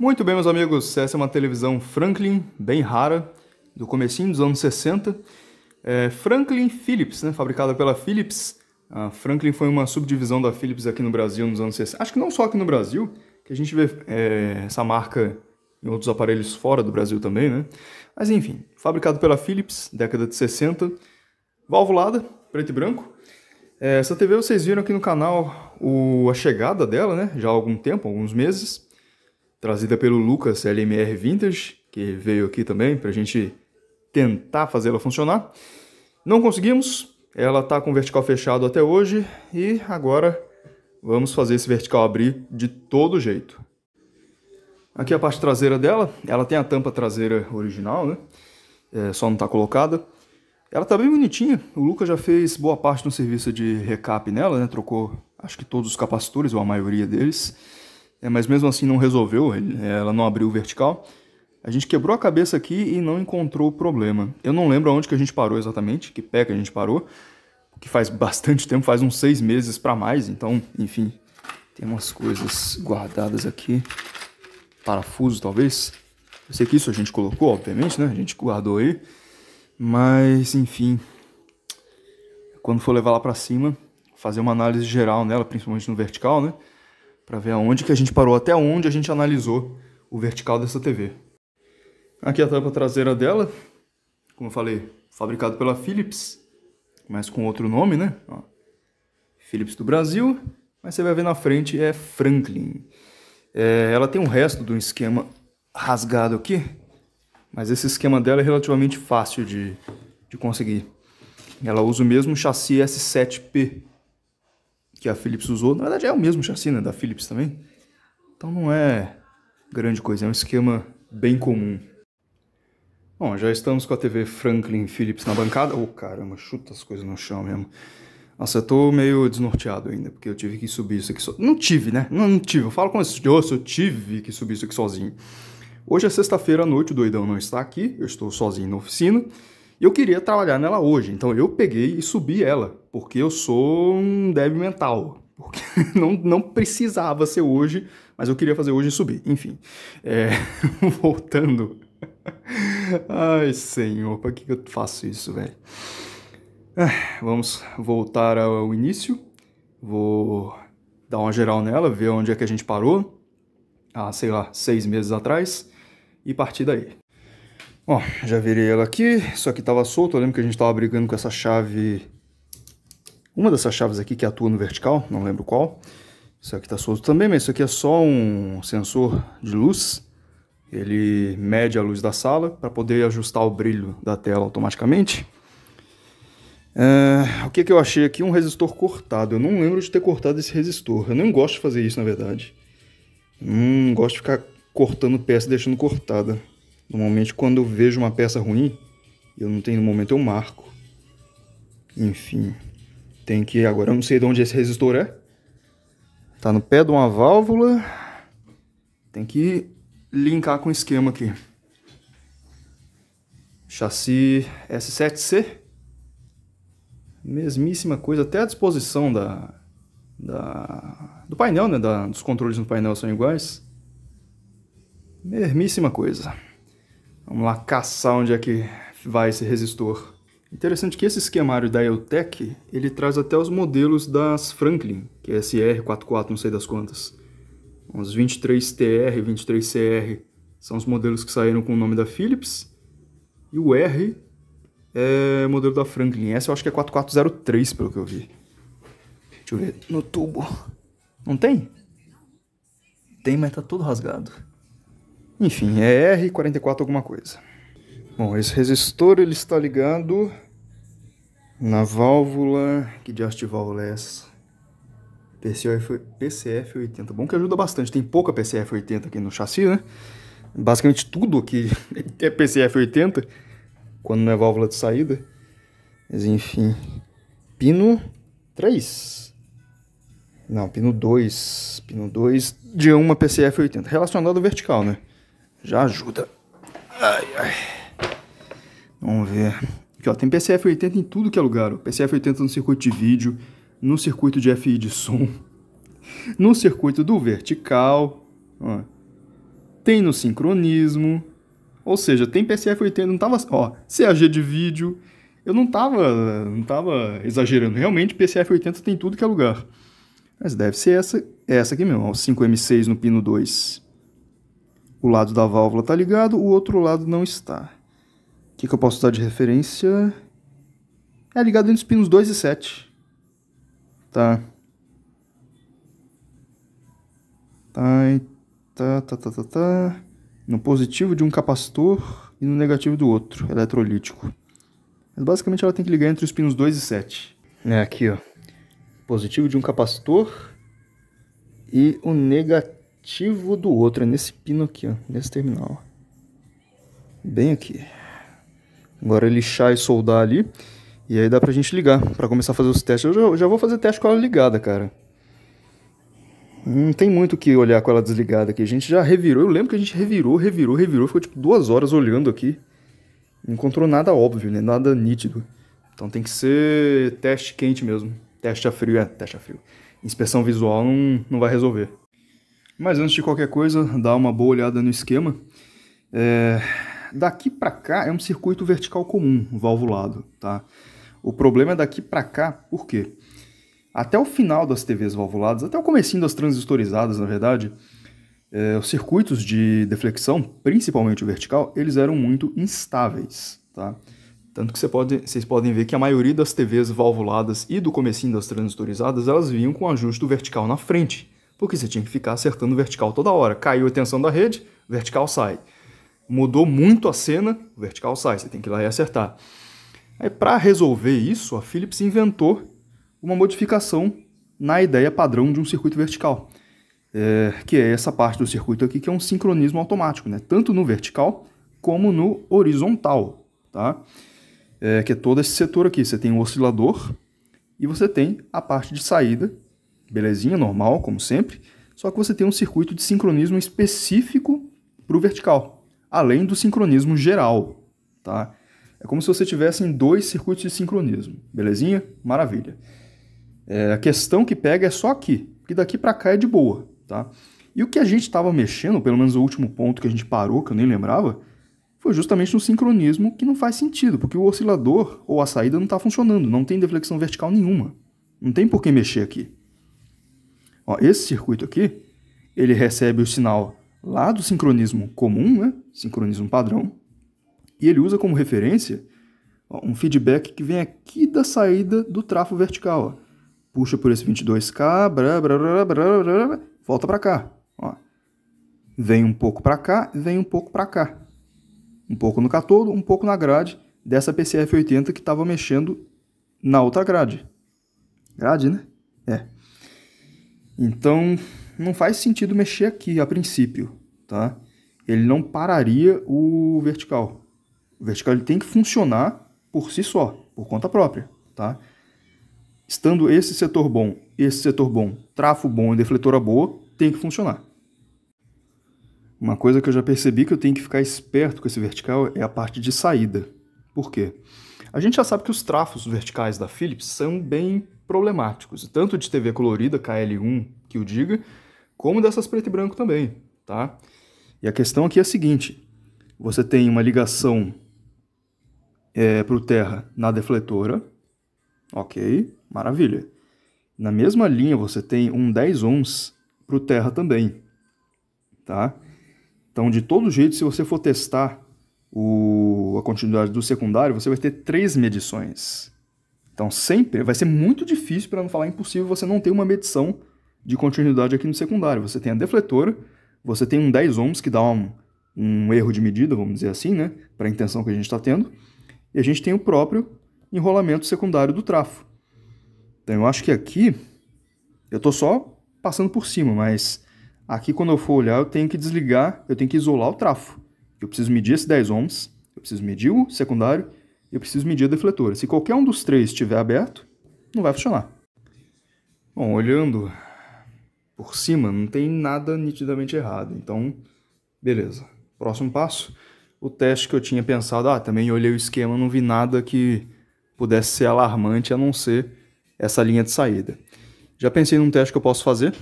Muito bem, meus amigos, essa é uma televisão Franklin, bem rara, do comecinho dos anos 60. É Franklin Philips, né, fabricada pela Philips. A Franklin foi uma subdivisão da Philips aqui no Brasil nos anos 60. Acho que não só aqui no Brasil, que a gente vê é, essa marca em outros aparelhos fora do Brasil também, né? Mas enfim, fabricado pela Philips, década de 60, valvulada, preto e branco. É, essa TV vocês viram aqui no canal o, a chegada dela, né? Já há algum tempo, alguns meses trazida pelo Lucas LMR Vintage, que veio aqui também para a gente tentar fazê-la funcionar. Não conseguimos, ela está com vertical fechado até hoje e agora vamos fazer esse vertical abrir de todo jeito. Aqui a parte traseira dela, ela tem a tampa traseira original, né? É, só não está colocada. Ela está bem bonitinha, o Lucas já fez boa parte do serviço de recap nela, né? Trocou acho que todos os capacitores, ou a maioria deles. É, mas mesmo assim não resolveu, ela não abriu o vertical. A gente quebrou a cabeça aqui e não encontrou o problema. Eu não lembro aonde que a gente parou exatamente, que pé que a gente parou, que faz bastante tempo, faz uns seis meses para mais, então, enfim, tem umas coisas guardadas aqui, parafuso talvez. Eu sei que isso a gente colocou, obviamente, né? A gente guardou aí, mas, enfim, quando for levar lá para cima, fazer uma análise geral nela, principalmente no vertical, né? para ver aonde que a gente parou, até onde a gente analisou o vertical dessa TV. Aqui a tampa traseira dela, como eu falei, fabricado pela Philips, mas com outro nome, né? Ó, Philips do Brasil, mas você vai ver na frente é Franklin. É, ela tem um resto do esquema rasgado aqui, mas esse esquema dela é relativamente fácil de, de conseguir. Ela usa o mesmo chassi S7P que a Philips usou. Na verdade, é o mesmo chassi né, da Philips também. Então não é grande coisa, é um esquema bem comum. Bom, já estamos com a TV Franklin Philips na bancada. Oh, caramba, chuta as coisas no chão mesmo. Nossa, eu tô meio desnorteado ainda, porque eu tive que subir isso aqui sozinho. Não tive, né? Não, não tive. Eu falo com esse osso, eu tive que subir isso aqui sozinho. Hoje é sexta-feira à noite, o doidão não está aqui, eu estou sozinho na oficina. Eu queria trabalhar nela hoje, então eu peguei e subi ela, porque eu sou um dev mental. Porque não, não precisava ser hoje, mas eu queria fazer hoje e subir. Enfim, é, voltando. Ai, senhor, para que eu faço isso, velho? Ah, vamos voltar ao início. Vou dar uma geral nela, ver onde é que a gente parou Ah, sei lá, seis meses atrás e partir daí. Ó, já virei ela aqui, só que estava solto. Eu lembro que a gente estava brigando com essa chave... Uma dessas chaves aqui que atua no vertical, não lembro qual. Isso aqui está solto também, mas isso aqui é só um sensor de luz. Ele mede a luz da sala para poder ajustar o brilho da tela automaticamente. Ah, o que, que eu achei aqui? Um resistor cortado. Eu não lembro de ter cortado esse resistor. Eu não gosto de fazer isso, na verdade. Não gosto de ficar cortando peça e deixando cortada. Normalmente, quando eu vejo uma peça ruim, eu não tenho no momento, eu marco. Enfim, tem que. Agora eu não sei de onde esse resistor é. Tá no pé de uma válvula. Tem que linkar com o esquema aqui. Chassi S7C. Mesmíssima coisa, até a disposição da, da, do painel, né? Da, dos controles no painel são iguais. Mesmíssima coisa. Vamos lá caçar onde é que vai esse resistor. Interessante que esse esquemário da Eutec, ele traz até os modelos das Franklin, que é SR44, não sei das quantas. Os 23TR, 23CR são os modelos que saíram com o nome da Philips. E o R é modelo da Franklin. Essa eu acho que é 4403, pelo que eu vi. Deixa eu ver. No tubo. Não tem? Tem, mas tá todo rasgado. Enfim, é R44 alguma coisa. Bom, esse resistor ele está ligado na válvula, que diacho de válvula é essa? PCF, PCF 80, bom que ajuda bastante, tem pouca PCF 80 aqui no chassi, né? Basicamente tudo aqui é PCF 80, quando não é válvula de saída. Mas enfim, pino 3, não, pino 2, pino 2 de uma PCF 80, relacionado ao vertical, né? Já ajuda. Ai, ai. Vamos ver. Aqui, ó, tem PCF80 em tudo que é lugar. PCF80 no circuito de vídeo, no circuito de FI de som, no circuito do vertical, ó. tem no sincronismo. Ou seja, tem PCF80, não tava, ó, CAG de vídeo. Eu não tava, não tava exagerando. Realmente, PCF80 tem tudo que é lugar. Mas deve ser essa, é essa aqui mesmo, ó, 5M6 no pino 2 o lado da válvula está ligado, o outro lado não está. O que, que eu posso dar de referência? É ligado entre os pinos 2 e 7. Tá. Tá, tá, tá, tá, tá, tá. No positivo de um capacitor e no negativo do outro, eletrolítico. Mas basicamente ela tem que ligar entre os pinos 2 e 7. É aqui, ó. Positivo de um capacitor e o negativo ativo do outro. É nesse pino aqui, ó, nesse terminal. Bem aqui. Agora lixar e soldar ali. E aí dá pra gente ligar, pra começar a fazer os testes. Eu já, já vou fazer teste com ela ligada, cara. Não tem muito o que olhar com ela desligada aqui. A gente já revirou. Eu lembro que a gente revirou, revirou, revirou. Ficou tipo duas horas olhando aqui. Não encontrou nada óbvio, né? Nada nítido. Então tem que ser teste quente mesmo. Teste a frio, é, teste a frio. Inspeção visual não, não vai resolver. Mas antes de qualquer coisa, dá uma boa olhada no esquema. É... Daqui para cá é um circuito vertical comum, valvulado, tá? O problema é daqui para cá, por quê? Até o final das TVs valvuladas, até o comecinho das transistorizadas, na verdade, é, os circuitos de deflexão, principalmente o vertical, eles eram muito instáveis, tá? Tanto que você pode, vocês podem ver que a maioria das TVs valvuladas e do comecinho das transistorizadas, elas vinham com ajuste vertical na frente, porque você tinha que ficar acertando vertical toda hora. Caiu a tensão da rede, vertical sai. Mudou muito a cena, vertical sai, você tem que ir lá e acertar. Aí, para resolver isso, a Philips inventou uma modificação na ideia padrão de um circuito vertical, é, que é essa parte do circuito aqui, que é um sincronismo automático, né? tanto no vertical como no horizontal, tá? É, que é todo esse setor aqui. Você tem o um oscilador e você tem a parte de saída, belezinha, normal, como sempre, só que você tem um circuito de sincronismo específico para o vertical, além do sincronismo geral, tá? É como se você tivesse em dois circuitos de sincronismo, belezinha? Maravilha. É, a questão que pega é só aqui, porque daqui para cá é de boa, tá? E o que a gente estava mexendo, pelo menos o último ponto que a gente parou, que eu nem lembrava, foi justamente no sincronismo que não faz sentido, porque o oscilador ou a saída não está funcionando, não tem deflexão vertical nenhuma. Não tem por que mexer aqui. Ó, esse circuito aqui, ele recebe o sinal lá do sincronismo comum, né? sincronismo padrão, e ele usa como referência ó, um feedback que vem aqui da saída do trafo vertical. Ó. Puxa por esse 22K, brá, brá, brá, volta para cá. Ó. Vem um pouco para cá, vem um pouco para cá. Um pouco no catodo, um pouco na grade dessa PCF80 que estava mexendo na outra grade. Grade, né? É. Então, não faz sentido mexer aqui a princípio, tá? Ele não pararia o vertical. O vertical ele tem que funcionar por si só, por conta própria, tá? Estando esse setor bom, esse setor bom, trafo bom e defletora boa, tem que funcionar. Uma coisa que eu já percebi que eu tenho que ficar esperto com esse vertical é a parte de saída. Por quê? A gente já sabe que os trafos verticais da Philips são bem problemáticos, tanto de TV colorida, KL1, que o diga, como dessas preto e branco também, tá? E a questão aqui é a seguinte, você tem uma ligação é, para o terra na defletora, ok, maravilha. Na mesma linha você tem um 10 ohms para o terra também, tá? Então, de todo jeito, se você for testar o, a continuidade do secundário, você vai ter três medições. Então sempre vai ser muito difícil, para não falar impossível, você não ter uma medição de continuidade aqui no secundário. Você tem a defletora, você tem um 10 ohms que dá um, um erro de medida, vamos dizer assim, né, para a intenção que a gente está tendo, e a gente tem o próprio enrolamento secundário do trafo. Então eu acho que aqui eu estou só passando por cima, mas aqui quando eu for olhar eu tenho que desligar, eu tenho que isolar o trafo. Eu preciso medir esse 10 ohms, eu preciso medir o secundário eu preciso medir a defletora. Se qualquer um dos três estiver aberto, não vai funcionar. Bom, olhando por cima, não tem nada nitidamente errado. Então, beleza. Próximo passo, o teste que eu tinha pensado. Ah, também olhei o esquema, não vi nada que pudesse ser alarmante a não ser essa linha de saída. Já pensei num teste que eu posso fazer,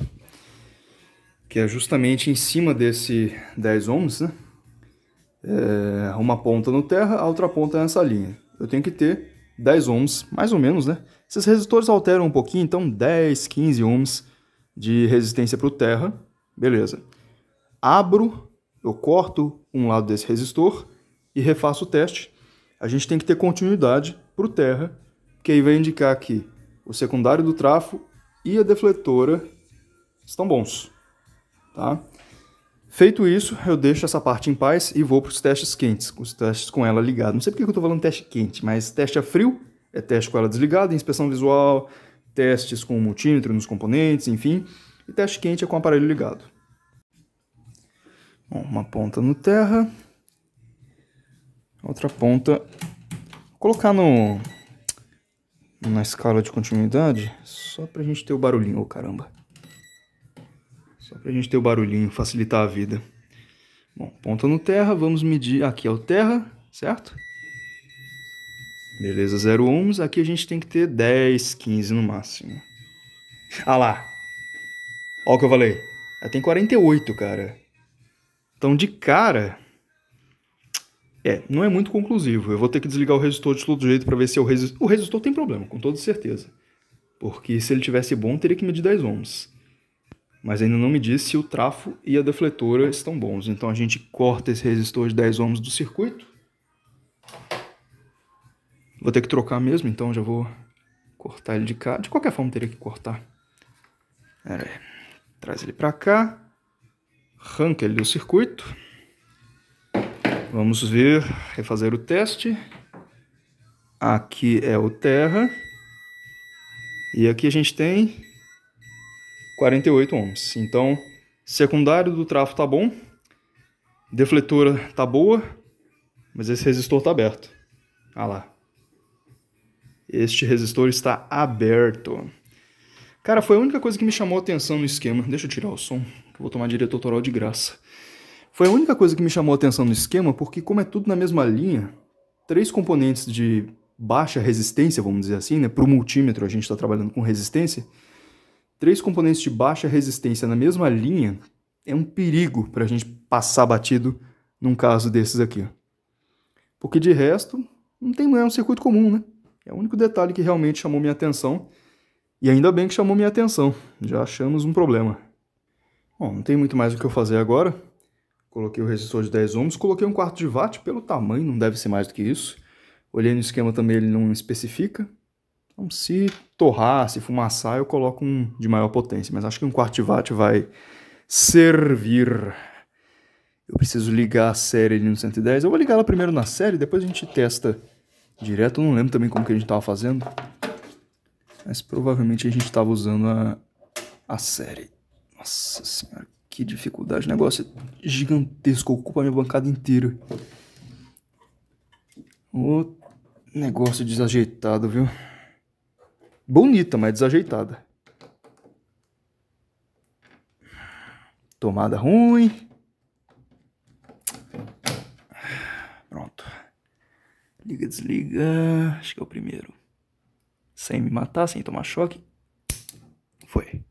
que é justamente em cima desse 10 ohms, né? é, uma ponta no terra, a outra ponta é nessa linha. Eu tenho que ter 10 ohms, mais ou menos, né? Esses resistores alteram um pouquinho, então 10, 15 ohms de resistência para o terra, beleza. Abro, eu corto um lado desse resistor e refaço o teste. A gente tem que ter continuidade para o terra, que aí vai indicar que o secundário do trafo e a defletora estão bons, tá? Feito isso, eu deixo essa parte em paz e vou para os testes quentes, os testes com ela ligada. Não sei porque eu estou falando teste quente, mas teste a frio é teste com ela desligada, inspeção visual, testes com o multímetro nos componentes, enfim. E teste quente é com o aparelho ligado. Bom, uma ponta no terra, outra ponta... Vou colocar no na escala de continuidade, só para a gente ter o barulhinho, oh, caramba. Só para a gente ter o barulhinho, facilitar a vida. Bom, ponta no terra, vamos medir. Aqui é o terra, certo? Beleza, 0 ohms. Aqui a gente tem que ter 10, 15 no máximo. Ah lá! Ó o que eu falei. Ela é, tem 48, cara. Então, de cara... É, não é muito conclusivo. Eu vou ter que desligar o resistor de todo jeito para ver se é o resistor... O resistor tem problema, com toda certeza. Porque se ele tivesse bom, teria que medir 10 ohms mas ainda não me disse se o trafo e a defletora estão bons. Então a gente corta esse resistor de 10 ohms do circuito. Vou ter que trocar mesmo, então já vou cortar ele de cá. De qualquer forma teria que cortar. Traz ele para cá. Arranca ele do circuito. Vamos ver, refazer o teste. Aqui é o terra. E aqui a gente tem 48 ohms. Então, secundário do trafo tá bom, defletora tá boa, mas esse resistor tá aberto. Ah lá. Este resistor está aberto. Cara, foi a única coisa que me chamou a atenção no esquema. Deixa eu tirar o som, que eu vou tomar direito autoral de graça. Foi a única coisa que me chamou a atenção no esquema, porque como é tudo na mesma linha, três componentes de baixa resistência, vamos dizer assim, né? Para o multímetro a gente está trabalhando com resistência, três componentes de baixa resistência na mesma linha é um perigo para a gente passar batido num caso desses aqui. Porque de resto, não tem mais é um circuito comum, né? É o único detalhe que realmente chamou minha atenção. E ainda bem que chamou minha atenção, já achamos um problema. Bom, não tem muito mais o que eu fazer agora. Coloquei o resistor de 10 ohms, coloquei um quarto de watt pelo tamanho, não deve ser mais do que isso. Olhei no esquema também, ele não especifica. Então, se torrar, se fumaçar, eu coloco um de maior potência, mas acho que um vate vai servir. Eu preciso ligar a série ali no 110. Eu vou ligar ela primeiro na série, depois a gente testa direto. Eu não lembro também como que a gente estava fazendo. Mas provavelmente a gente estava usando a, a série. Nossa senhora, que dificuldade. O negócio é gigantesco, ocupa a minha bancada inteira. O negócio desajeitado, viu? Bonita, mas desajeitada. Tomada ruim. Pronto. Liga, desliga. Acho que é o primeiro. Sem me matar, sem tomar choque. Foi.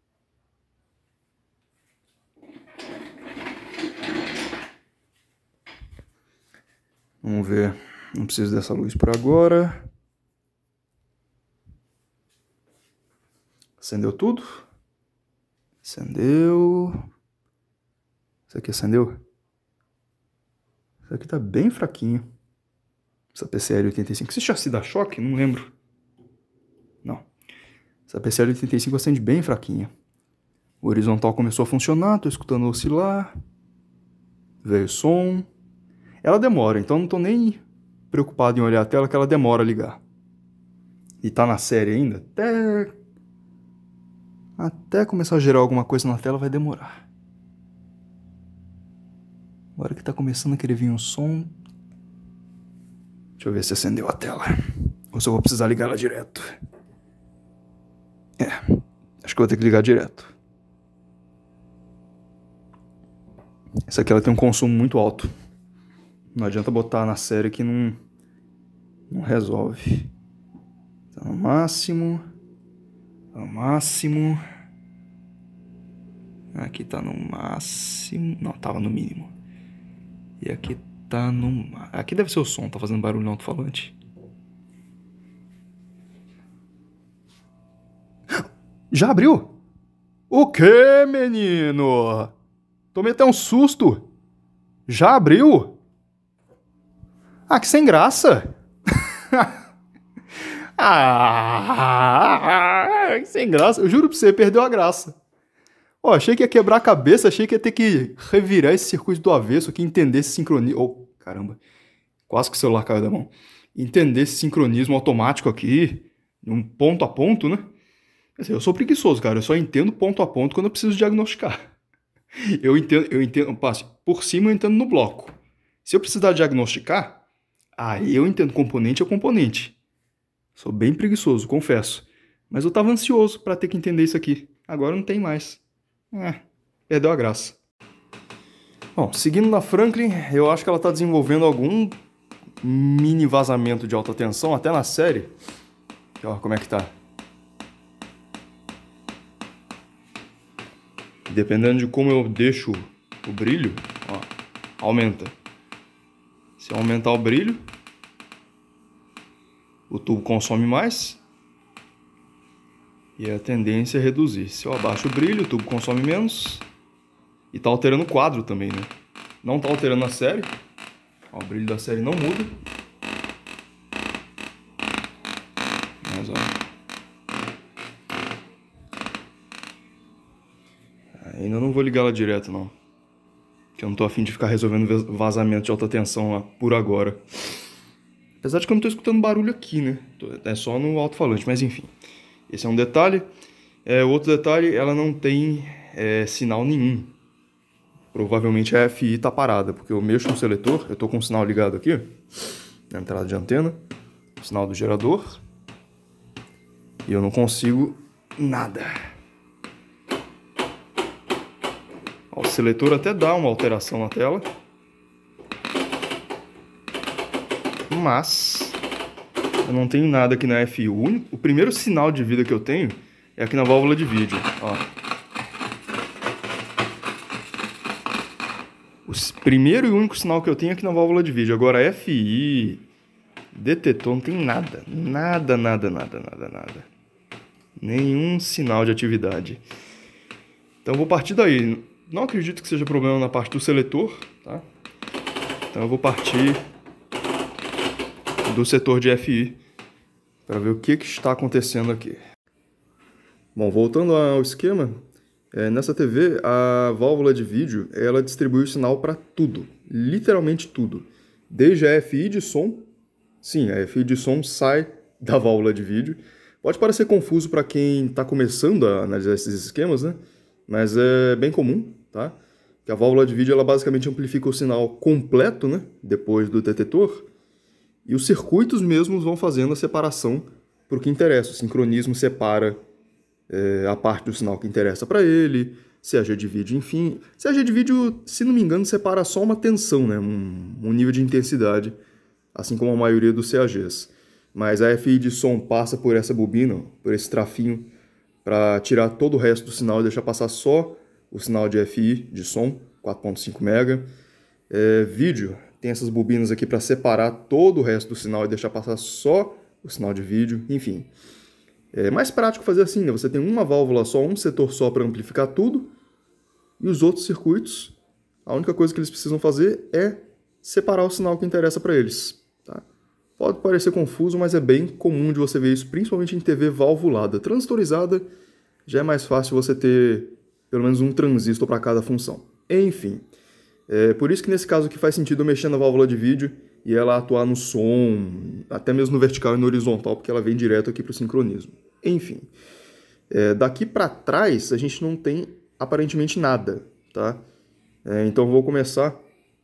Vamos ver. Não preciso dessa luz por agora. Acendeu tudo? Acendeu. Isso aqui acendeu? Isso aqui tá bem fraquinho. Essa PCL85. Esse chassi dá choque? Não lembro. Não. Essa PCL85 acende bem fraquinha. O horizontal começou a funcionar, tô escutando oscilar. Veio som. Ela demora, então não tô nem preocupado em olhar a tela que ela demora a ligar. E tá na série ainda. Até até começar a gerar alguma coisa na tela vai demorar. Agora que está começando a querer vir um som. Deixa eu ver se acendeu a tela. Ou se eu vou precisar ligar ela direto. É, acho que eu vou ter que ligar direto. Essa aqui ela tem um consumo muito alto. Não adianta botar na série que não, não resolve. Tá no máximo ao máximo. Aqui tá no máximo. Não, tava no mínimo. E aqui tá no. Aqui deve ser o som, tá fazendo barulho no alto-falante. Já abriu? O que, menino? Tomei até um susto. Já abriu? Ah, que sem graça! Ah, sem graça. Eu juro pra você, perdeu a graça. Ó, oh, achei que ia quebrar a cabeça, achei que ia ter que revirar esse circuito do avesso aqui, entender esse sincronismo. Oh, caramba. Quase que o celular caiu da mão. Entender esse sincronismo automático aqui, um ponto a ponto, né? eu sou preguiçoso, cara. Eu só entendo ponto a ponto quando eu preciso diagnosticar. Eu entendo, eu entendo, passe por cima eu entendo no bloco. Se eu precisar diagnosticar, aí eu entendo componente a componente. Sou bem preguiçoso, confesso. Mas eu estava ansioso para ter que entender isso aqui. Agora não tem mais. É, perdeu a graça. Bom, seguindo na Franklin, eu acho que ela está desenvolvendo algum mini vazamento de alta tensão até na série. Ó, como é que tá. Dependendo de como eu deixo o brilho, ó, aumenta. Se eu aumentar o brilho, o tubo consome mais e a tendência é reduzir. Se eu abaixo o brilho, o tubo consome menos e está alterando o quadro também, né? Não está alterando a série, ó, o brilho da série não muda. Mas, ó, Ainda não vou ligar ela direto, não. Que eu não tô afim de ficar resolvendo vazamento de alta tensão lá por agora. Apesar de que eu não estou escutando barulho aqui, né? É só no alto-falante, mas enfim. Esse é um detalhe. É, outro detalhe, ela não tem é, sinal nenhum. Provavelmente a FI está parada, porque eu mexo no seletor, eu estou com o sinal ligado aqui, na entrada de antena, sinal do gerador, e eu não consigo nada. O seletor até dá uma alteração na tela, mas eu não tenho nada aqui na FI. O, primeiro sinal de vida que eu tenho é aqui na válvula de vídeo, ó. O primeiro e único sinal que eu tenho é aqui na válvula de vídeo. Agora FI, detetor, não tem nada, nada, nada, nada, nada, nada. Nenhum sinal de atividade. Então vou partir daí. Não acredito que seja problema na parte do seletor, tá? Então eu vou partir do setor de FI para ver o que, que, está acontecendo aqui. Bom, voltando ao esquema, é, nessa TV a válvula de vídeo ela distribui o sinal para tudo, literalmente tudo, desde a FI de som, sim, a FI de som sai da válvula de vídeo. Pode parecer confuso para quem está começando a analisar esses esquemas, né? Mas é bem comum, tá? Que a válvula de vídeo ela basicamente amplifica o sinal completo, né? Depois do detetor e os circuitos mesmos vão fazendo a separação para o que interessa. O sincronismo separa é, a parte do sinal que interessa para ele, CAG de vídeo, enfim. CAG de vídeo, se não me engano, separa só uma tensão, né? um, um nível de intensidade, assim como a maioria dos CAGs. Mas a FI de som passa por essa bobina, por esse trafinho, para tirar todo o resto do sinal e deixar passar só o sinal de FI de som, 4.5 MB. É, vídeo, tem essas bobinas aqui para separar todo o resto do sinal e deixar passar só o sinal de vídeo, enfim. É mais prático fazer assim, né? Você tem uma válvula só, um setor só para amplificar tudo, e os outros circuitos, a única coisa que eles precisam fazer é separar o sinal que interessa para eles. Tá? Pode parecer confuso, mas é bem comum de você ver isso, principalmente em TV valvulada. Transistorizada já é mais fácil você ter pelo menos um transistor para cada função. Enfim, é por isso que nesse caso aqui faz sentido eu mexer na válvula de vídeo e ela atuar no som, até mesmo no vertical e no horizontal, porque ela vem direto aqui para o sincronismo. Enfim, é, daqui para trás a gente não tem aparentemente nada, tá? É, então vou começar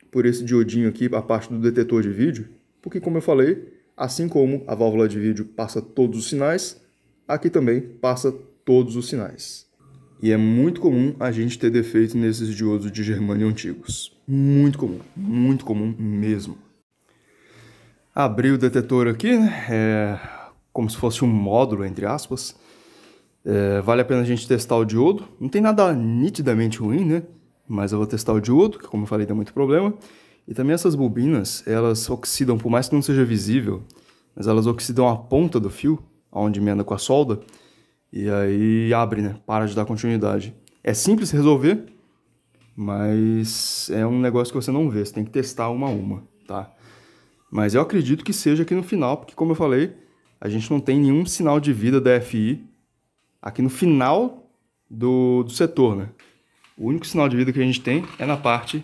por esse diodinho aqui, a parte do detetor de vídeo, porque como eu falei, assim como a válvula de vídeo passa todos os sinais, aqui também passa todos os sinais. E é muito comum a gente ter defeito nesses diodos de germânio antigos. Muito comum, muito comum mesmo. Abri o detetor aqui, né? É como se fosse um módulo, entre aspas. É, vale a pena a gente testar o diodo. Não tem nada nitidamente ruim, né? Mas eu vou testar o diodo, que como eu falei, dá muito problema. E também essas bobinas, elas oxidam, por mais que não seja visível, mas elas oxidam a ponta do fio, onde emenda com a solda, e aí abre, né? Para de dar continuidade. É simples resolver, mas é um negócio que você não vê, você tem que testar uma a uma, tá? Mas eu acredito que seja aqui no final, porque como eu falei, a gente não tem nenhum sinal de vida da FI aqui no final do, do setor, né? O único sinal de vida que a gente tem é na parte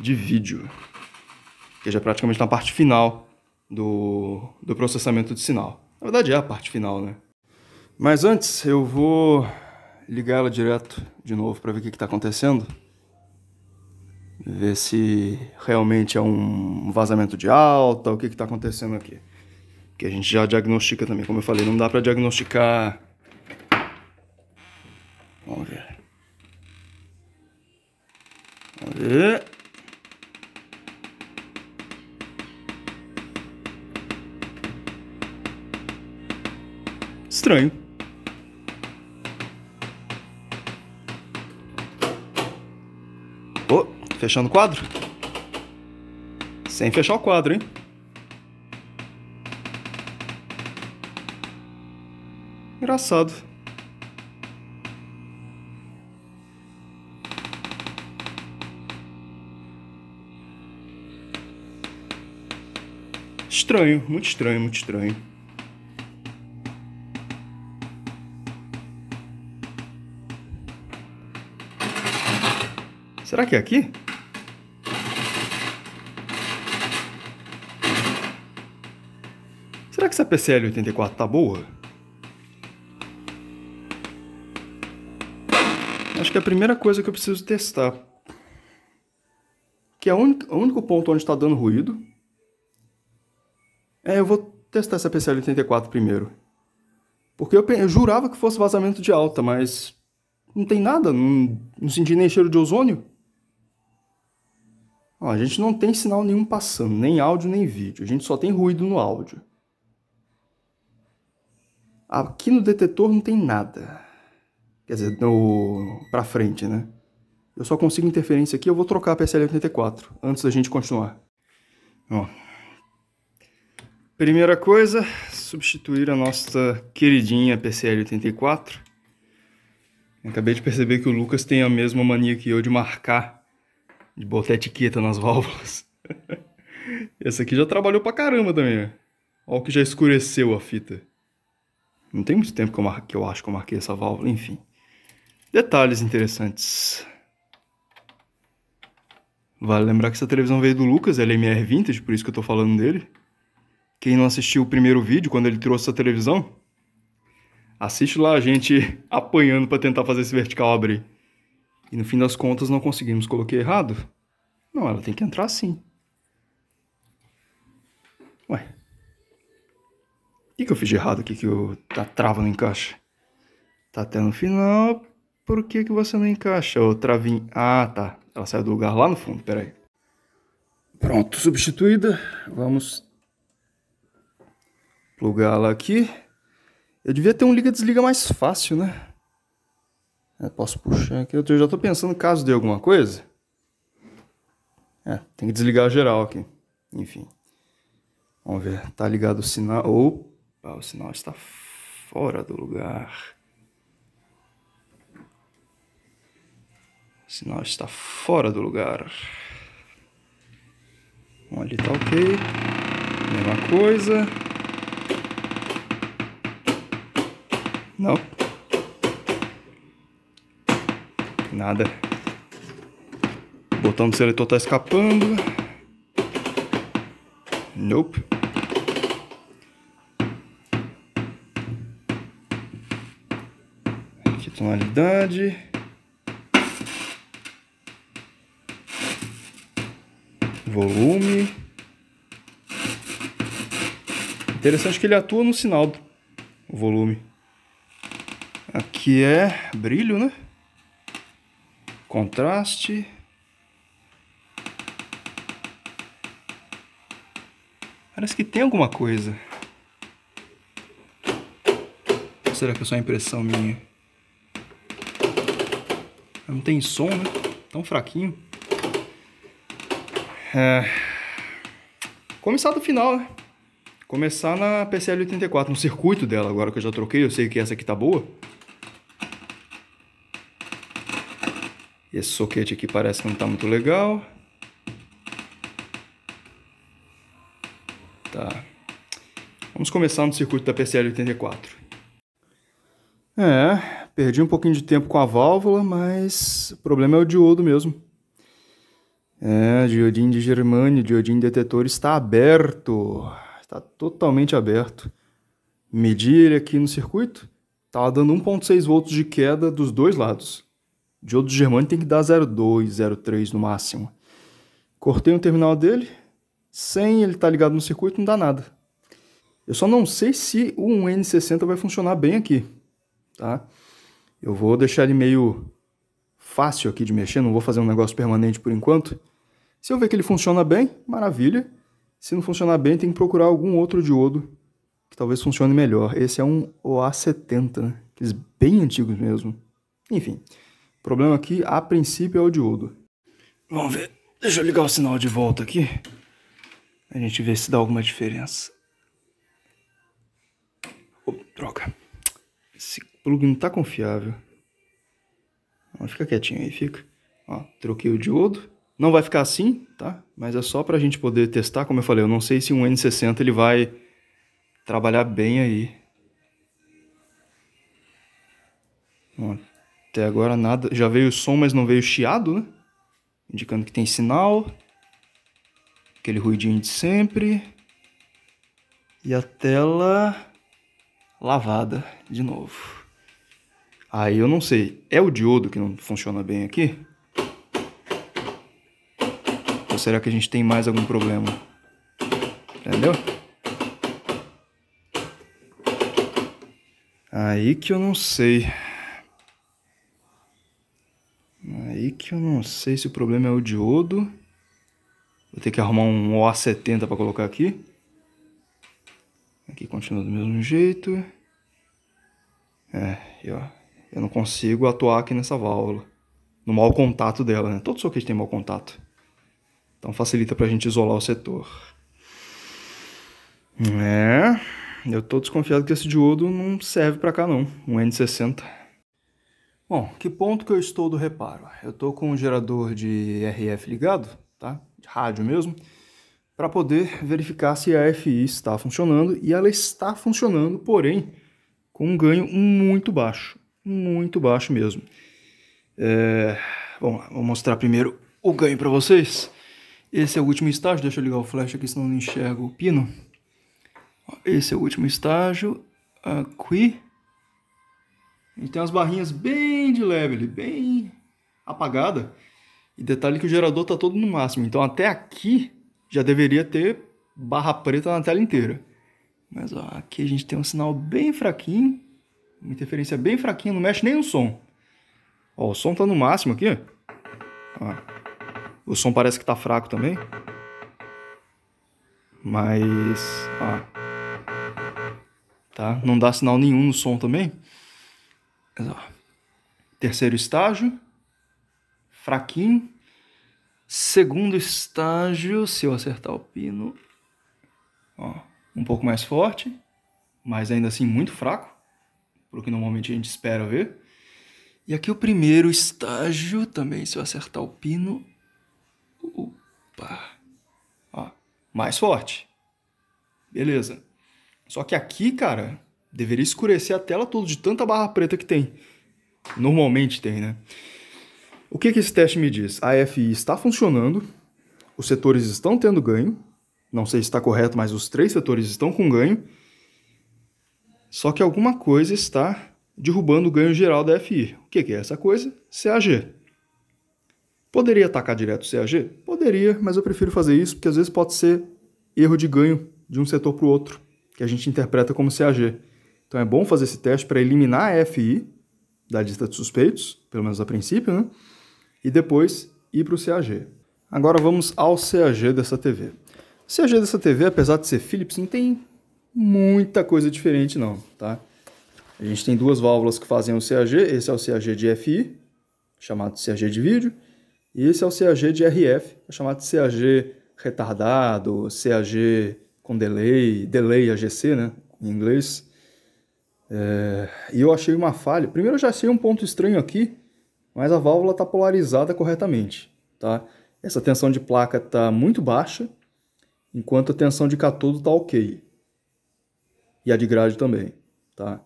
de vídeo, que já é praticamente na parte final do, do processamento de sinal. Na verdade é a parte final, né? Mas antes eu vou ligar ela direto de novo para ver o que está acontecendo. Ver se realmente é um vazamento de alta, o que está acontecendo aqui. Que a gente já diagnostica também, como eu falei, não dá para diagnosticar. Vamos ver. Vamos ver. Estranho. Fechando o quadro? Sem fechar o quadro, hein? Engraçado. Estranho, muito estranho, muito estranho. Será que é aqui? que essa PCL 84 tá boa? Acho que é a primeira coisa que eu preciso testar. Que é o único ponto onde está dando ruído. É, eu vou testar essa PCL 84 primeiro. Porque eu, eu jurava que fosse vazamento de alta, mas não tem nada, não, não senti nem cheiro de ozônio. Ó, a gente não tem sinal nenhum passando, nem áudio nem vídeo, a gente só tem ruído no áudio. Aqui no detetor não tem nada. Quer dizer, no... pra frente, né? Eu só consigo interferência aqui, eu vou trocar a PSL-84, antes da gente continuar. Ó. Primeira coisa, substituir a nossa queridinha PCL-84. Acabei de perceber que o Lucas tem a mesma mania que eu de marcar, de botar etiqueta nas válvulas. Essa aqui já trabalhou pra caramba também, né? ó. o que já escureceu a fita. Não tem muito tempo que eu, marquei, que eu acho que eu marquei essa válvula, enfim. Detalhes interessantes. Vale lembrar que essa televisão veio do Lucas, LMR é Vintage, por isso que eu tô falando dele. Quem não assistiu o primeiro vídeo, quando ele trouxe essa televisão, assiste lá a gente apanhando para tentar fazer esse vertical abrir. E no fim das contas não conseguimos, coloquei errado? Não, ela tem que entrar assim. Ué, o que, que eu fiz de errado aqui que eu, tá trava não encaixa? Tá até no final. Por que, que você não encaixa? O travinho. Ah, tá. Ela saiu do lugar lá no fundo. Pera aí. Pronto, substituída. Vamos plugar ela aqui. Eu devia ter um liga-desliga mais fácil, né? Eu é, posso puxar aqui. Eu já tô pensando caso dê alguma coisa. É, tem que desligar geral aqui. Enfim. Vamos ver. Tá ligado o sinal. Ou ah, o sinal está fora do lugar. O sinal está fora do lugar. Bom, ali tá ok. Mesma coisa. Não. Nada. O botão do seletor tá escapando. Nope. tonalidade. Volume. Interessante que ele atua no sinal, o volume. Aqui é brilho, né? Contraste. Parece que tem alguma coisa. Ou será que é só impressão minha? Não tem som, né? Tão fraquinho. É... Começar do final, né? Começar na PCL84, no circuito dela, agora que eu já troquei, eu sei que essa aqui tá boa. Esse soquete aqui parece que não tá muito legal. Tá. Vamos começar no circuito da PCL84. É, Perdi um pouquinho de tempo com a válvula, mas o problema é o diodo mesmo. É, diodinho de germânio, diodinho detetor está aberto. Está totalmente aberto. Medi ele aqui no circuito, estava tá dando 1.6 volts de queda dos dois lados. Diodo de germânio tem que dar 0.2, 0.3 no máximo. Cortei o um terminal dele, sem ele estar tá ligado no circuito não dá nada. Eu só não sei se o 1N60 vai funcionar bem aqui, tá? Eu vou deixar ele meio fácil aqui de mexer, não vou fazer um negócio permanente por enquanto. Se eu ver que ele funciona bem, maravilha. Se não funcionar bem, tem que procurar algum outro diodo que talvez funcione melhor. Esse é um OA70, né? Aqueles bem antigos mesmo. Enfim, o problema aqui, a princípio, é o diodo. Vamos ver. Deixa eu ligar o sinal de volta aqui. A gente vê se dá alguma diferença. Oh, droga plug não tá confiável. fica quietinho aí, fica. Ó, troquei o diodo. Não vai ficar assim, tá? Mas é só para a gente poder testar, como eu falei, eu não sei se um N60 ele vai trabalhar bem aí. Ó, até agora nada, já veio o som, mas não veio chiado, né? Indicando que tem sinal. Aquele ruidinho de sempre. E a tela lavada de novo. Aí eu não sei, é o diodo que não funciona bem aqui? Ou será que a gente tem mais algum problema? Entendeu? Aí que eu não sei. Aí que eu não sei se o problema é o diodo. Vou ter que arrumar um OA70 para colocar aqui. Aqui continua do mesmo jeito. É, e ó, eu não consigo atuar aqui nessa válvula, no mau contato dela, né? Todo que tem mau contato. Então facilita para a gente isolar o setor. É, eu tô desconfiado que esse diodo não serve para cá não, um N60. Bom, que ponto que eu estou do reparo? Eu tô com um gerador de RF ligado, tá? De rádio mesmo, para poder verificar se a FI está funcionando, e ela está funcionando, porém, com um ganho muito baixo muito baixo mesmo. É... Bom, vou mostrar primeiro o ganho para vocês. Esse é o último estágio, deixa eu ligar o flash aqui senão não enxergo o pino. Esse é o último estágio, aqui. E tem umas barrinhas bem de leve ali, bem apagada. E detalhe que o gerador está todo no máximo, então até aqui já deveria ter barra preta na tela inteira. Mas ó, aqui a gente tem um sinal bem fraquinho. Uma interferência bem fraquinha, não mexe nem no som. Ó, o som tá no máximo aqui. Ó. O som parece que tá fraco também. Mas, ó. Tá? Não dá sinal nenhum no som também. Mas, ó. Terceiro estágio. Fraquinho. Segundo estágio, se eu acertar o pino, ó, um pouco mais forte, mas ainda assim muito fraco pelo que normalmente a gente espera ver. E aqui o primeiro estágio também, se eu acertar o pino. Opa! Ó, mais forte. Beleza. Só que aqui, cara, deveria escurecer a tela toda de tanta barra preta que tem. Normalmente tem, né? O que, que esse teste me diz? A FI está funcionando, os setores estão tendo ganho, não sei se está correto, mas os três setores estão com ganho, só que alguma coisa está derrubando o ganho geral da FI. O que é essa coisa? CAG. Poderia atacar direto o CAG? Poderia, mas eu prefiro fazer isso porque às vezes pode ser erro de ganho de um setor para o outro, que a gente interpreta como CAG. Então é bom fazer esse teste para eliminar a FI da lista de suspeitos, pelo menos a princípio, né? e depois ir para o CAG. Agora vamos ao CAG dessa TV. O CAG dessa TV, apesar de ser Philips, não tem muita coisa diferente não, tá? A gente tem duas válvulas que fazem o CAG, esse é o CAG de FI, chamado CAG de vídeo, e esse é o CAG de RF, é chamado CAG retardado, CAG com delay, delay AGC, né, em inglês. É... E eu achei uma falha. Primeiro eu já achei um ponto estranho aqui, mas a válvula está polarizada corretamente, tá? Essa tensão de placa está muito baixa, enquanto a tensão de catodo está ok e a de grade também, tá?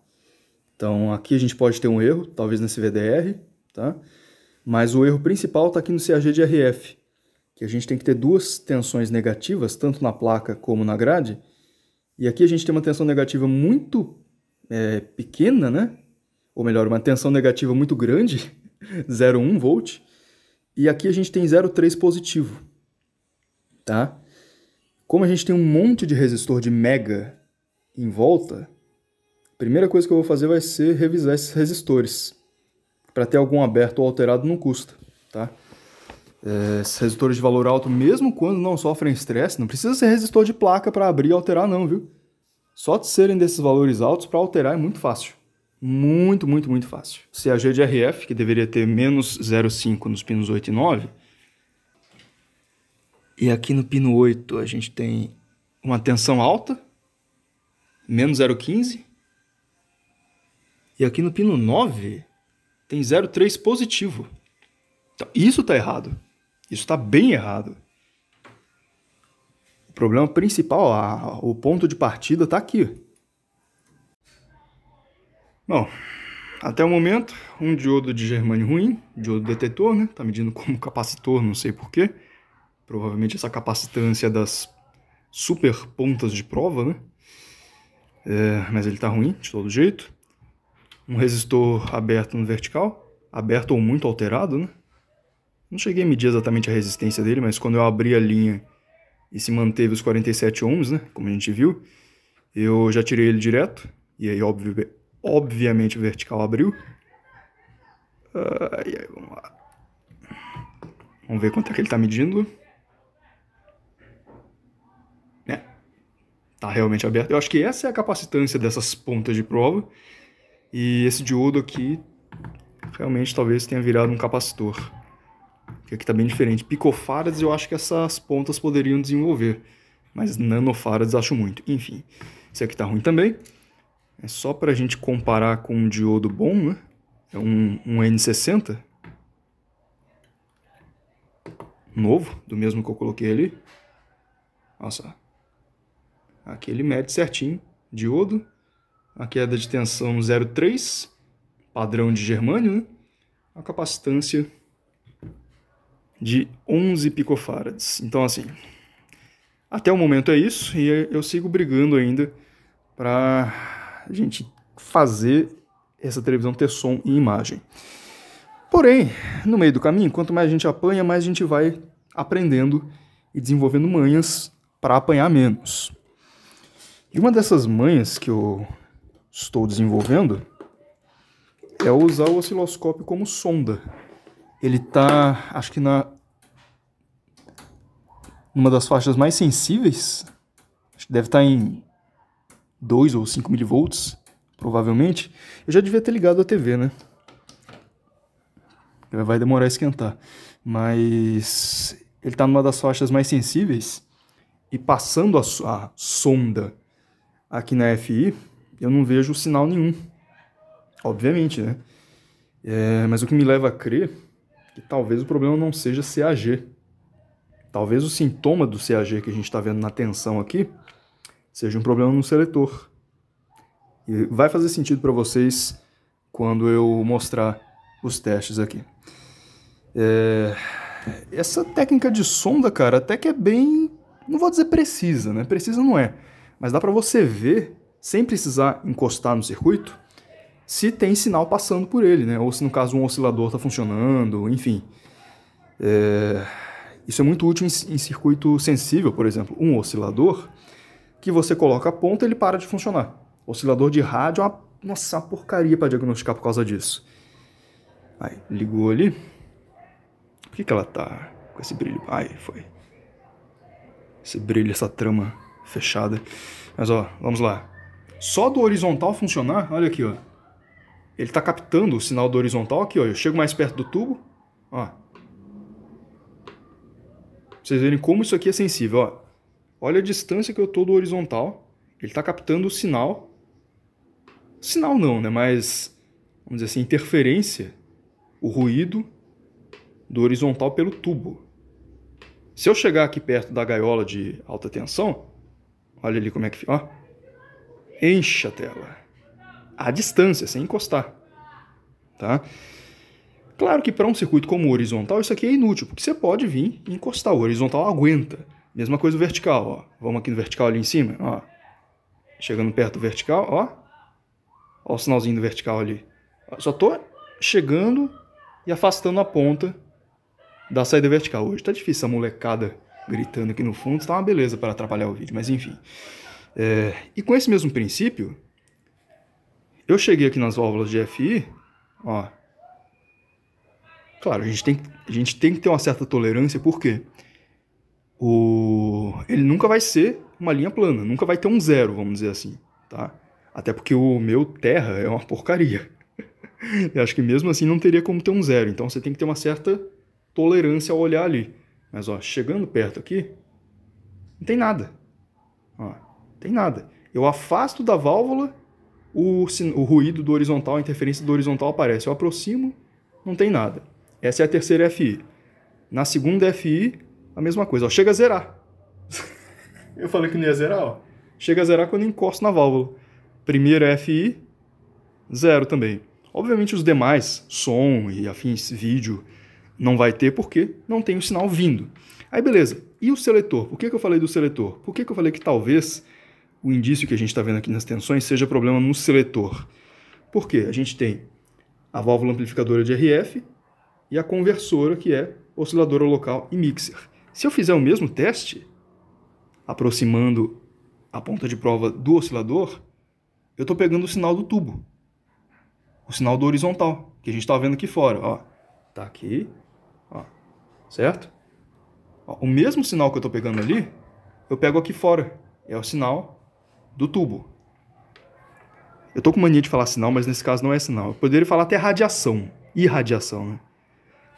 Então aqui a gente pode ter um erro, talvez nesse VDR, tá? Mas o erro principal está aqui no CAG de RF, que a gente tem que ter duas tensões negativas, tanto na placa como na grade, e aqui a gente tem uma tensão negativa muito é, pequena, né? Ou melhor, uma tensão negativa muito grande, 0,1 volt, e aqui a gente tem 0,3 positivo, tá? Como a gente tem um monte de resistor de mega em volta, a primeira coisa que eu vou fazer vai ser revisar esses resistores. Para ter algum aberto ou alterado não custa, tá? É, esses resistores de valor alto, mesmo quando não sofrem estresse, não precisa ser resistor de placa para abrir e alterar não, viu? Só de serem desses valores altos para alterar é muito fácil. Muito, muito, muito fácil. CAG de RF, que deveria ter menos 0,5 nos pinos 8 e 9. E aqui no pino 8 a gente tem uma tensão alta, menos 0,15. E aqui no pino 9 tem 0,3 positivo. Então, isso está errado. Isso está bem errado. O problema principal, a, o ponto de partida está aqui. Bom, até o momento, um diodo de germânio ruim, diodo detetor, né? está medindo como capacitor, não sei porquê. Provavelmente essa capacitância das super pontas de prova, né? É, mas ele está ruim de todo jeito. Um resistor aberto no vertical, aberto ou muito alterado, né? Não cheguei a medir exatamente a resistência dele, mas quando eu abri a linha e se manteve os 47 ohms, né, como a gente viu, eu já tirei ele direto, e aí obvi obviamente o vertical abriu. Ai, ai, vamos lá. Vamos ver quanto é que ele está medindo. está realmente aberto. Eu acho que essa é a capacitância dessas pontas de prova. E esse diodo aqui realmente talvez tenha virado um capacitor. Que aqui está bem diferente. Picofarads eu acho que essas pontas poderiam desenvolver. Mas nanofarads acho muito. Enfim, esse aqui está ruim também. É só para a gente comparar com um diodo bom, né? É um, um N60. Novo, do mesmo que eu coloquei ali. Nossa, Aqui ele mede certinho, diodo, a queda de tensão 0,3, padrão de germânio, né? a capacitância de 11 picofarads. Então, assim, até o momento é isso e eu sigo brigando ainda para a gente fazer essa televisão ter som e imagem. Porém, no meio do caminho, quanto mais a gente apanha, mais a gente vai aprendendo e desenvolvendo manhas para apanhar menos. E uma dessas manhas que eu estou desenvolvendo é usar o osciloscópio como sonda. Ele tá, acho que na numa das faixas mais sensíveis, acho que deve estar tá em 2 ou 5 milivolts, provavelmente. Eu já devia ter ligado a TV, né? Vai demorar a esquentar. Mas ele está numa das faixas mais sensíveis e passando a, a sonda aqui na FI, eu não vejo sinal nenhum. Obviamente, né? É, mas o que me leva a crer é que talvez o problema não seja CAG. Talvez o sintoma do CAG que a gente está vendo na tensão aqui seja um problema no seletor. E vai fazer sentido para vocês quando eu mostrar os testes aqui. É... Essa técnica de sonda, cara, até que é bem. Não vou dizer precisa, né? Precisa não é mas dá para você ver, sem precisar encostar no circuito, se tem sinal passando por ele, né? ou se no caso um oscilador está funcionando, enfim. É... Isso é muito útil em, em circuito sensível, por exemplo, um oscilador que você coloca a ponta ele para de funcionar. Oscilador de rádio é uma, nossa, uma porcaria para diagnosticar por causa disso. Aí, ligou ali. Por que, que ela tá com esse brilho? Ai, foi. Esse brilho, essa trama fechada. Mas ó, vamos lá. Só do horizontal funcionar, olha aqui, ó. Ele está captando o sinal do horizontal aqui, ó. Eu chego mais perto do tubo, ó. vocês verem como isso aqui é sensível, ó. Olha a distância que eu tô do horizontal. Ele está captando o sinal. Sinal não, né? Mas, vamos dizer assim, interferência, o ruído do horizontal pelo tubo. Se eu chegar aqui perto da gaiola de alta tensão, Olha ali como é que fica. Ó. Enche a tela. À distância, sem encostar. Tá? Claro que para um circuito como o horizontal isso aqui é inútil, porque você pode vir e encostar. O horizontal aguenta. Mesma coisa o vertical, ó. Vamos aqui no vertical ali em cima, ó. Chegando perto do vertical, ó. Ó o sinalzinho do vertical ali. Só estou chegando e afastando a ponta da saída vertical. Hoje está difícil a molecada gritando aqui no fundo, está uma beleza para atrapalhar o vídeo, mas enfim. É, e com esse mesmo princípio, eu cheguei aqui nas válvulas de FI, ó. Claro, a gente tem, a gente tem que ter uma certa tolerância, porque o, ele nunca vai ser uma linha plana, nunca vai ter um zero, vamos dizer assim, tá? Até porque o meu terra é uma porcaria. Eu acho que mesmo assim não teria como ter um zero. Então você tem que ter uma certa tolerância ao olhar ali. Mas ó, chegando perto aqui, não tem nada. Ó, tem nada. Eu afasto da válvula, o, o ruído do horizontal, a interferência do horizontal aparece. Eu aproximo, não tem nada. Essa é a terceira FI. Na segunda FI, a mesma coisa. Ó, chega a zerar. eu falei que não ia zerar, ó. Chega a zerar quando eu encosto na válvula. Primeira FI, zero também. Obviamente os demais, som e afins, vídeo, não vai ter porque não tem o sinal vindo. Aí beleza. E o seletor? Por que, que eu falei do seletor? Por que, que eu falei que talvez o indício que a gente está vendo aqui nas tensões seja problema no seletor? Porque a gente tem a válvula amplificadora de RF e a conversora, que é osciladora local e mixer. Se eu fizer o mesmo teste, aproximando a ponta de prova do oscilador, eu estou pegando o sinal do tubo, o sinal do horizontal, que a gente está vendo aqui fora. Ó, tá aqui, Ó, certo? Ó, o mesmo sinal que eu estou pegando ali, eu pego aqui fora. É o sinal do tubo. Eu estou com mania de falar sinal, mas nesse caso não é sinal. Eu poderia falar até radiação, irradiação, né?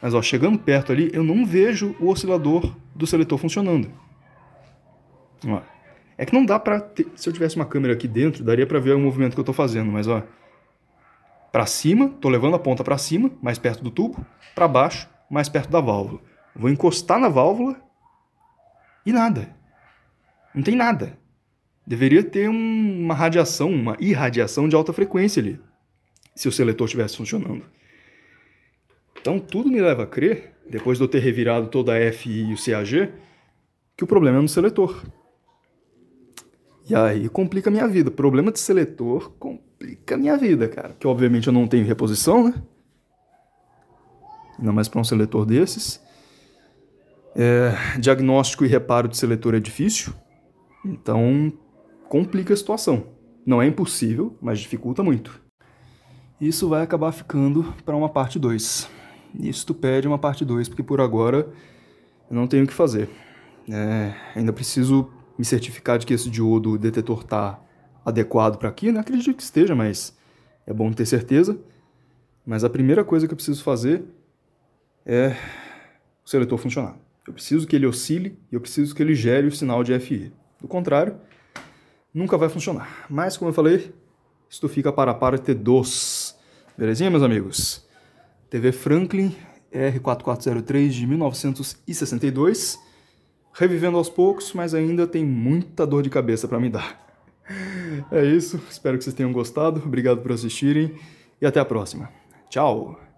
Mas ó, chegando perto ali, eu não vejo o oscilador do seletor funcionando. Ó, é que não dá para se eu tivesse uma câmera aqui dentro, daria para ver o movimento que eu estou fazendo, mas ó, para cima, estou levando a ponta para cima, mais perto do tubo, para baixo, mais perto da válvula. Vou encostar na válvula e nada. Não tem nada. Deveria ter um, uma radiação, uma irradiação de alta frequência ali, se o seletor estivesse funcionando. Então tudo me leva a crer, depois de eu ter revirado toda a FI e o CAG, que o problema é no seletor. E aí complica a minha vida. Problema de seletor complica a minha vida, cara. Que obviamente eu não tenho reposição, né? ainda mais para um seletor desses. É, diagnóstico e reparo de seletor é difícil, então complica a situação. Não é impossível, mas dificulta muito. Isso vai acabar ficando para uma parte 2. Isso tu pede uma parte 2, porque por agora eu não tenho o que fazer. É, ainda preciso me certificar de que esse diodo detetor está adequado para aqui, não né? Acredito que esteja, mas é bom ter certeza. Mas a primeira coisa que eu preciso fazer é o seletor funcionar. Eu preciso que ele oscile e eu preciso que ele gere o sinal de FI. Do contrário, nunca vai funcionar. Mas, como eu falei, isto fica para a parte 2. Belezinha, meus amigos? TV Franklin R4403 de 1962. Revivendo aos poucos, mas ainda tem muita dor de cabeça para me dar. É isso, espero que vocês tenham gostado. Obrigado por assistirem e até a próxima. Tchau!